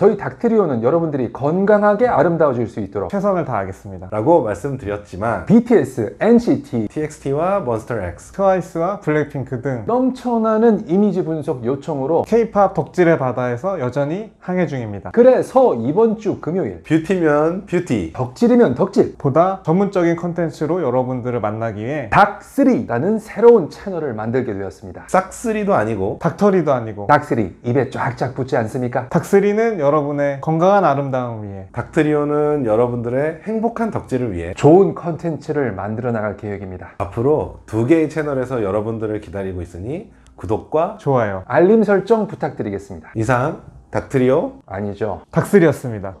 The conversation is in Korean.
저희 닥트리오는 여러분들이 건강하게 아름다워질 수 있도록 최선을 다하겠습니다. 라고 말씀드렸지만 BTS, NCT, TXT와 MONSTERX, 트와이스와 블랙핑크 등 넘쳐나는 이미지 분석 요청으로 K-팝 덕질의 바다에서 여전히 항해 중입니다. 그래서 이번 주 금요일 뷰티면 뷰티, 덕질이면 덕질 보다 전문적인 컨텐츠로 여러분들을 만나기 위해 닥3라는 새로운 채널을 만들게 되었습니다. 싹3도 아니고 닥터리도 아니고 닥3 입에 쫙쫙 붙지 않습니까? 닥3는 여러분의 건강한 아름다움 위해 닥트리오는 여러분들의 행복한 덕질을 위해 좋은 컨텐츠를 만들어 나갈 계획입니다. 앞으로 두 개의 채널에서 여러분들을 기다리고 있으니 구독과 좋아요 알림 설정 부탁드리겠습니다. 이상 닥트리오 아니죠. 닥스리였습니다.